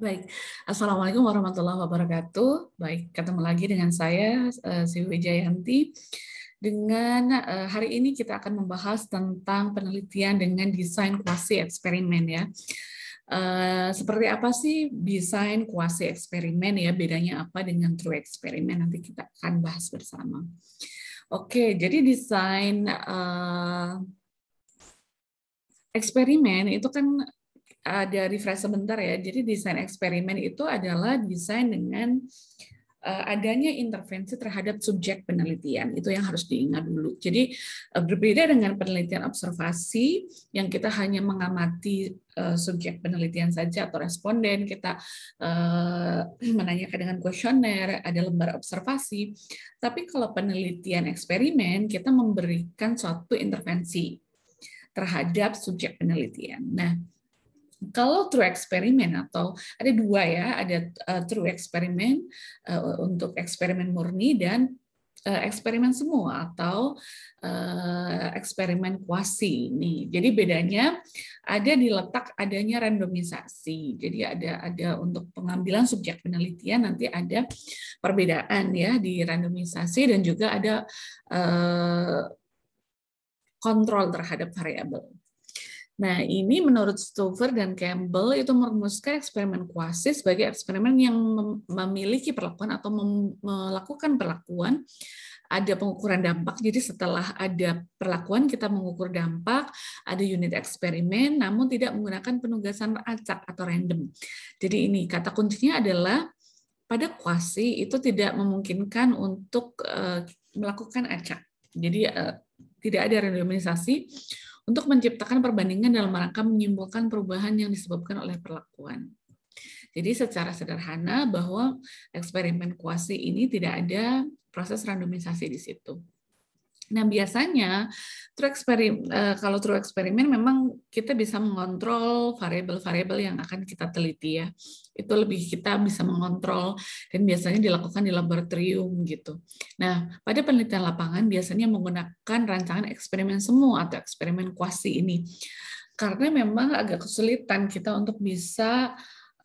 Baik, Assalamualaikum warahmatullahi wabarakatuh. Baik, ketemu lagi dengan saya, eh, Siwi Wijayanti. Dengan eh, hari ini kita akan membahas tentang penelitian dengan desain kuasi eksperimen ya. Eh, seperti apa sih desain kuasi eksperimen ya, bedanya apa dengan true eksperimen, nanti kita akan bahas bersama. Oke, jadi desain eksperimen itu kan ada eh, refresh sebentar ya. Jadi desain eksperimen itu adalah desain dengan eh, adanya intervensi terhadap subjek penelitian. Itu yang harus diingat dulu. Jadi eh, berbeda dengan penelitian observasi yang kita hanya mengamati subjek penelitian saja atau responden, kita menanyakan dengan kuesioner, ada lembar observasi. Tapi kalau penelitian eksperimen, kita memberikan suatu intervensi terhadap subjek penelitian. Nah, kalau true eksperimen atau ada dua ya, ada uh, true eksperimen uh, untuk eksperimen murni dan uh, eksperimen semua atau uh, eksperimen kuasi ini. Jadi bedanya ada di letak adanya randomisasi. Jadi ada ada untuk pengambilan subjek penelitian nanti ada perbedaan ya di randomisasi dan juga ada uh, kontrol terhadap variabel. Nah, ini menurut Stover dan Campbell itu merumuskan eksperimen kuasi sebagai eksperimen yang memiliki perlakuan atau melakukan perlakuan ada pengukuran dampak. Jadi setelah ada perlakuan kita mengukur dampak, ada unit eksperimen namun tidak menggunakan penugasan acak atau random. Jadi ini kata kuncinya adalah pada kuasi itu tidak memungkinkan untuk eh, melakukan acak. Jadi eh, tidak ada randomisasi untuk menciptakan perbandingan dalam rangka menyimpulkan perubahan yang disebabkan oleh perlakuan. Jadi secara sederhana bahwa eksperimen kuasi ini tidak ada proses randomisasi di situ. Nah, biasanya true eksperimen, eh, kalau true eksperimen memang kita bisa mengontrol variabel-variabel yang akan kita teliti ya. Itu lebih kita bisa mengontrol dan biasanya dilakukan di laboratorium gitu. Nah, pada penelitian lapangan biasanya menggunakan rancangan eksperimen semu atau eksperimen kuasi ini. Karena memang agak kesulitan kita untuk bisa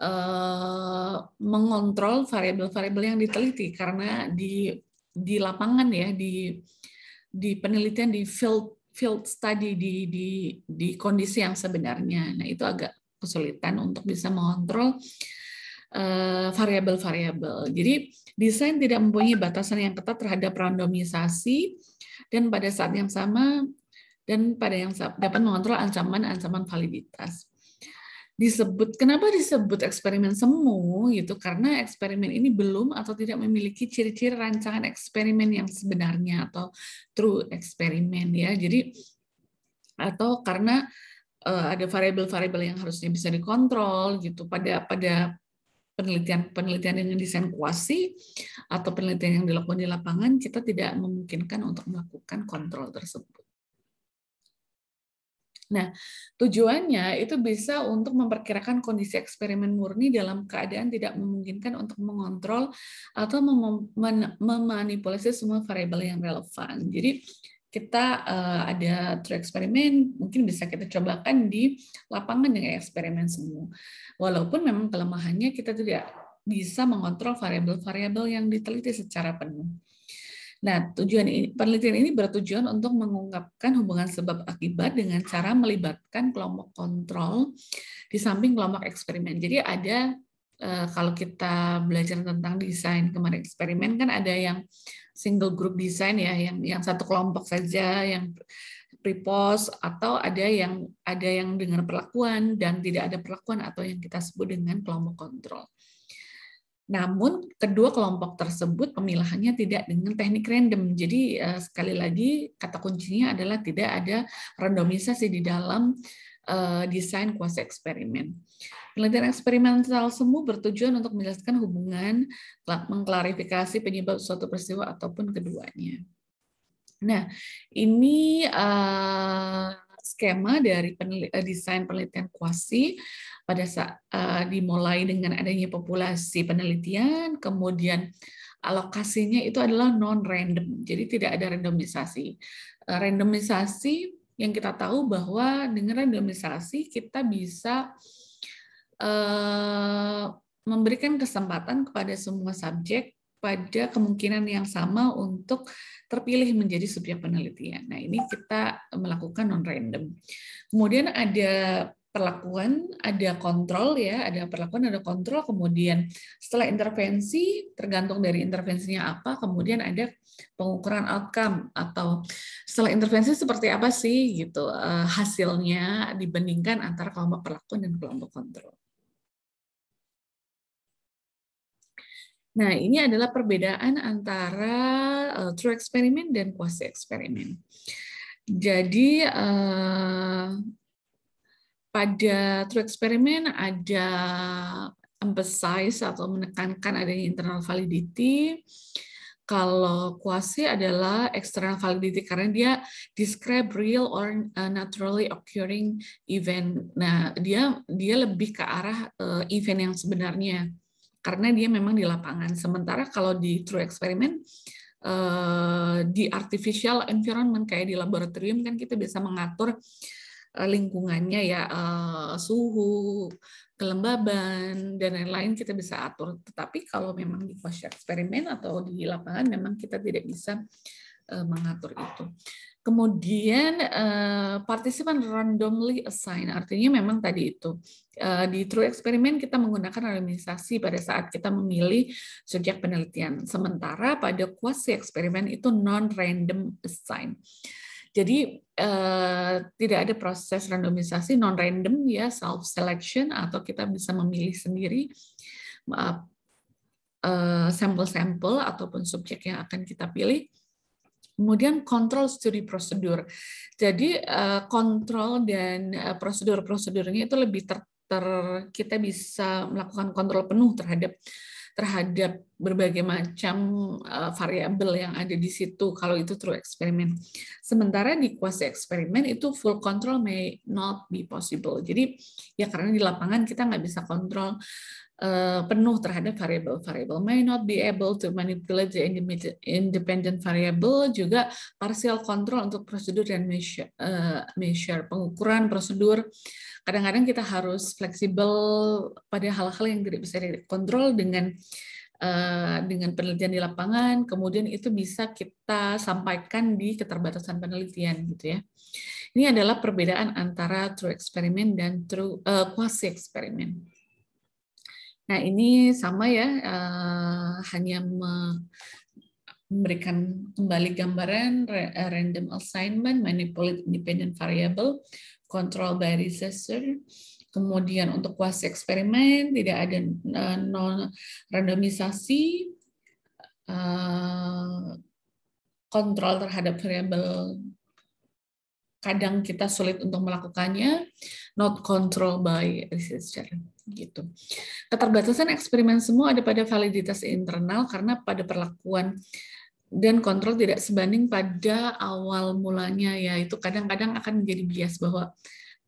uh, mengontrol variabel-variabel yang diteliti karena di di lapangan ya di di penelitian di field field study di di di kondisi yang sebenarnya. Nah, itu agak kesulitan untuk bisa mengontrol eh, variabel-variabel. Jadi desain tidak mempunyai batasan yang ketat terhadap randomisasi dan pada saat yang sama dan pada yang dapat mengontrol ancaman-ancaman validitas disebut kenapa disebut eksperimen semu gitu karena eksperimen ini belum atau tidak memiliki ciri-ciri rancangan eksperimen yang sebenarnya atau true eksperimen ya jadi atau karena uh, ada variabel-variabel yang harusnya bisa dikontrol gitu pada pada penelitian-penelitian dengan desain kuasi atau penelitian yang dilakukan di lapangan kita tidak memungkinkan untuk melakukan kontrol tersebut Nah, tujuannya itu bisa untuk memperkirakan kondisi eksperimen murni dalam keadaan tidak memungkinkan untuk mengontrol atau mem mem memanipulasi semua variabel yang relevan. Jadi, kita uh, ada true eksperimen, mungkin bisa kita cobakan di lapangan dengan eksperimen semua. Walaupun memang kelemahannya kita tidak bisa mengontrol variabel-variabel yang diteliti secara penuh. Nah, tujuan ini, penelitian ini bertujuan untuk mengungkapkan hubungan sebab akibat dengan cara melibatkan kelompok kontrol di samping kelompok eksperimen. Jadi ada eh, kalau kita belajar tentang desain kemarin eksperimen kan ada yang single group design ya yang yang satu kelompok saja yang pre post atau ada yang ada yang dengan perlakuan dan tidak ada perlakuan atau yang kita sebut dengan kelompok kontrol. Namun kedua kelompok tersebut pemilahannya tidak dengan teknik random. Jadi eh, sekali lagi kata kuncinya adalah tidak ada randomisasi di dalam eh, desain kuasa eksperimen. Penelitian eksperimental semu bertujuan untuk menjelaskan hubungan mengklarifikasi penyebab suatu peristiwa ataupun keduanya. Nah, ini uh, skema dari penel desain penelitian kuasi pada saat eh, dimulai dengan adanya populasi penelitian, kemudian alokasinya itu adalah non-random, jadi tidak ada randomisasi. Eh, randomisasi yang kita tahu bahwa dengan randomisasi kita bisa eh, memberikan kesempatan kepada semua subjek pada kemungkinan yang sama untuk terpilih menjadi subjek penelitian. Nah, ini kita melakukan non-random. Kemudian ada perlakuan, ada kontrol ya, ada perlakuan, ada kontrol, kemudian setelah intervensi, tergantung dari intervensinya apa, kemudian ada pengukuran outcome atau setelah intervensi seperti apa sih gitu eh, hasilnya dibandingkan antara kelompok perlakuan dan kelompok kontrol. Nah, ini adalah perbedaan antara uh, true experiment dan quasi experiment. Jadi uh, pada true eksperimen ada emphasize atau menekankan adanya internal validity. Kalau quasi adalah external validity karena dia describe real or uh, naturally occurring event. Nah, dia dia lebih ke arah uh, event yang sebenarnya karena dia memang di lapangan. Sementara kalau di true experiment uh, di artificial environment kayak di laboratorium kan kita bisa mengatur Eh, lingkungannya ya eh, suhu, kelembaban dan lain-lain kita bisa atur. Tetapi kalau memang di pos eksperimen atau di lapangan memang kita tidak bisa eh, mengatur itu. Kemudian partisipan randomly assigned artinya memang tadi itu di true eksperimen kita menggunakan randomisasi pada saat kita memilih subjek penelitian. Sementara pada quasi eksperimen itu non random assigned. Jadi eh, tidak ada proses randomisasi non random ya self selection atau kita bisa memilih sendiri eh, sampel-sampel ataupun subjek yang akan kita pilih. Kemudian kontrol studi prosedur. Jadi eh, kontrol dan prosedur-prosedurnya itu lebih ter, ter kita bisa melakukan kontrol penuh terhadap terhadap berbagai macam uh, variabel yang ada di situ kalau itu true eksperimen. Sementara di quasi eksperimen itu full control may not be possible. Jadi ya karena di lapangan kita nggak bisa kontrol uh, penuh terhadap variabel-variabel. May not be able to manipulate the independent variable juga partial control untuk prosedur dan measure, uh, measure pengukuran prosedur. Kadang-kadang kita harus fleksibel pada hal-hal yang tidak bisa dikontrol dengan Eh, dengan penelitian di lapangan, kemudian itu bisa kita sampaikan di keterbatasan penelitian gitu ya. Ini adalah perbedaan antara true eksperimen dan true uh, quasi eksperimen. Nah ini sama ya, uh, hanya memberikan kembali gambaran random assignment, manipulate independent variable, control by researcher, Kemudian untuk kuasi eksperimen tidak ada eh, non randomisasi eh, kontrol terhadap variabel kadang kita sulit untuk melakukannya not control by researcher gitu. Keterbatasan eksperimen semua ada pada validitas internal karena pada perlakuan dan kontrol tidak sebanding pada awal mulanya ya itu kadang-kadang akan menjadi bias bahwa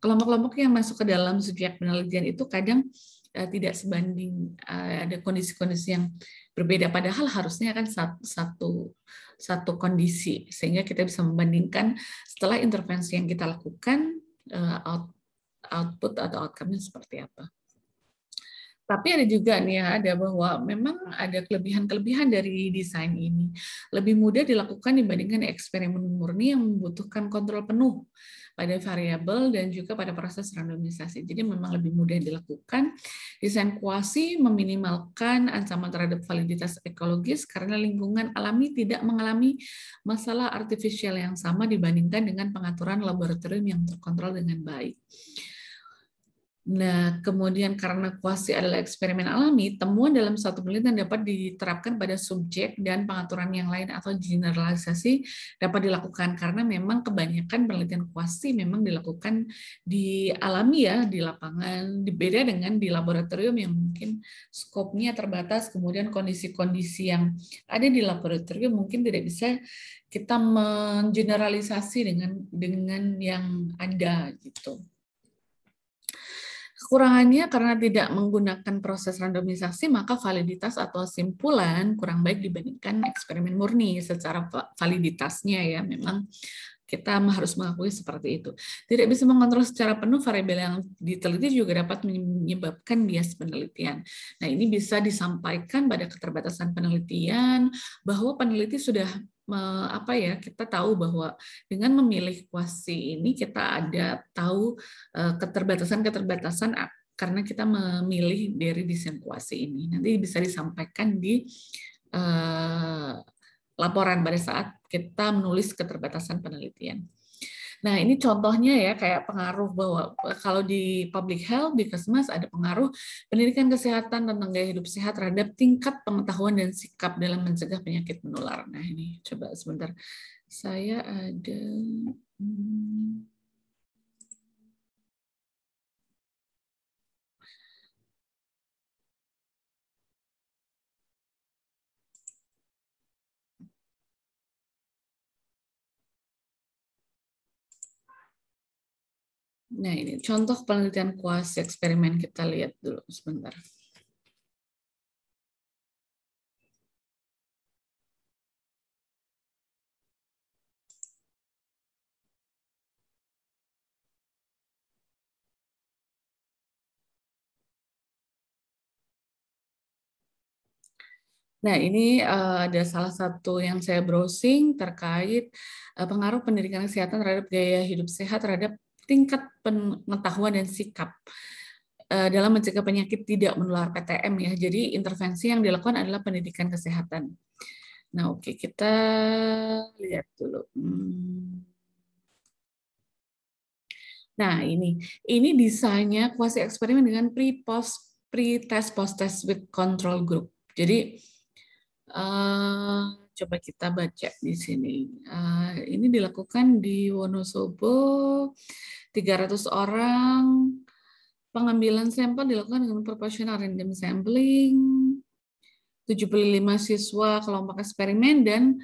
kelompok-kelompok yang masuk ke dalam subjek penelitian itu kadang eh, tidak sebanding eh, ada kondisi-kondisi yang berbeda padahal harusnya kan satu, satu satu kondisi sehingga kita bisa membandingkan setelah intervensi yang kita lakukan eh, output atau outcome-nya seperti apa. Tapi ada juga nih ya, ada bahwa memang ada kelebihan-kelebihan dari desain ini. Lebih mudah dilakukan dibandingkan eksperimen murni yang membutuhkan kontrol penuh pada variabel dan juga pada proses randomisasi. Jadi memang lebih mudah dilakukan. Desain kuasi meminimalkan ancaman terhadap validitas ekologis karena lingkungan alami tidak mengalami masalah artifisial yang sama dibandingkan dengan pengaturan laboratorium yang terkontrol dengan baik. Nah, kemudian karena kuasi adalah eksperimen alami, temuan dalam satu penelitian dapat diterapkan pada subjek dan pengaturan yang lain atau generalisasi dapat dilakukan karena memang kebanyakan penelitian kuasi memang dilakukan di alami ya, di lapangan, beda dengan di laboratorium yang mungkin skopnya terbatas, kemudian kondisi-kondisi yang ada di laboratorium mungkin tidak bisa kita mengeneralisasi dengan dengan yang ada gitu. Kekurangannya karena tidak menggunakan proses randomisasi, maka validitas atau simpulan kurang baik dibandingkan eksperimen murni secara validitasnya ya memang kita harus mengakui seperti itu. Tidak bisa mengontrol secara penuh variabel yang diteliti juga dapat menyebabkan bias penelitian. Nah, ini bisa disampaikan pada keterbatasan penelitian bahwa peneliti sudah apa ya kita tahu bahwa dengan memilih kuasi ini kita ada tahu keterbatasan-keterbatasan eh, karena kita memilih dari desain kuasi ini nanti bisa disampaikan di uh, laporan pada saat kita menulis keterbatasan penelitian. Nah, ini contohnya ya kayak pengaruh bahwa kalau di public health di Kesmas ada pengaruh pendidikan kesehatan tentang gaya hidup sehat terhadap tingkat pengetahuan dan sikap dalam mencegah penyakit menular. Nah, ini coba sebentar. Saya ada hmm, Nah, ini contoh penelitian kuasi eksperimen kita lihat dulu sebentar. Nah, ini uh, ada salah satu yang saya browsing terkait uh, pengaruh pendidikan kesehatan terhadap gaya hidup sehat terhadap tingkat pengetahuan dan sikap eh, dalam mencegah penyakit tidak menular PTM ya. Jadi intervensi yang dilakukan adalah pendidikan kesehatan. Nah, oke kita lihat dulu. Hmm. Nah, ini ini desainnya kuasi eksperimen dengan pre post pre test post test with control group. Jadi uh, Coba kita baca di sini. Eh, ini dilakukan di Wonosobo, 300 orang. Pengambilan sampel dilakukan dengan proporsional random sampling. 75 siswa kelompok eksperimen dan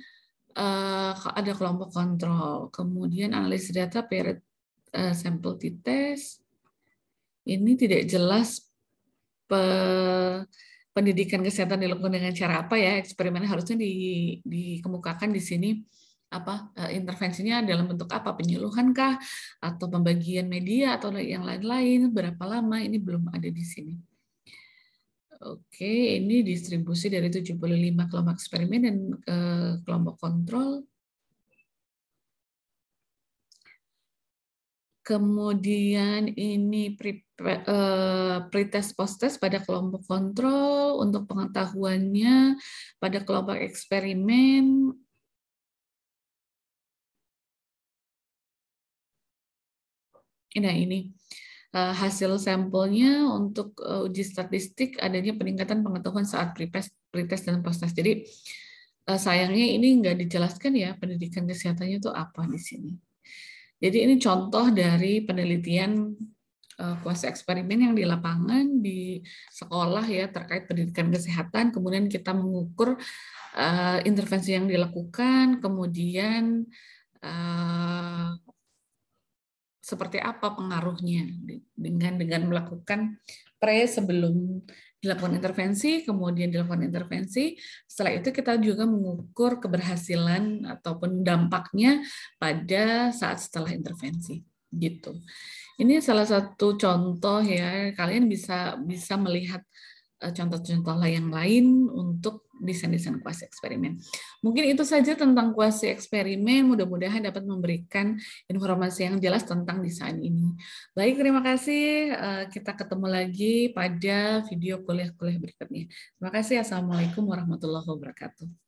eh, ada kelompok kontrol. Kemudian analisis data period uh, eh, sampel test Ini tidak jelas pe pendidikan kesehatan dilakukan dengan cara apa ya eksperimen harusnya di, dikemukakan di sini apa eh, intervensinya dalam bentuk apa Penyuluhankah atau pembagian media atau yang lain-lain berapa lama ini belum ada di sini. Oke, ini distribusi dari 75 kelompok eksperimen dan eh, kelompok kontrol Kemudian ini pre, eh, pretest post-test pada kelompok kontrol untuk pengetahuannya pada kelompok eksperimen Nah ini eh, hasil sampelnya untuk eh, uji statistik adanya peningkatan pengetahuan saat pretest, dan dan post-test. Jadi sayangnya ini nggak dijelaskan ya pendidikan kesehatannya itu apa di sini. Jadi ini contoh dari penelitian eh, kuasa eksperimen yang di lapangan di sekolah ya terkait pendidikan kesehatan kemudian kita mengukur uh, intervensi yang dilakukan kemudian uh, seperti apa pengaruhnya dengan dengan melakukan pre sebelum dilakukan intervensi, kemudian dilakukan intervensi. Setelah itu kita juga mengukur keberhasilan ataupun dampaknya pada saat setelah intervensi gitu. Ini salah satu contoh ya. Kalian bisa bisa melihat eh, contoh-contoh yang lain untuk desain-desain kuasi eksperimen. Mungkin itu saja tentang kuasi eksperimen. Mudah-mudahan dapat memberikan informasi yang jelas tentang desain ini. Baik, terima kasih. Eh, kita ketemu lagi pada video kuliah-kuliah berikutnya. Terima kasih. Assalamualaikum warahmatullahi wabarakatuh.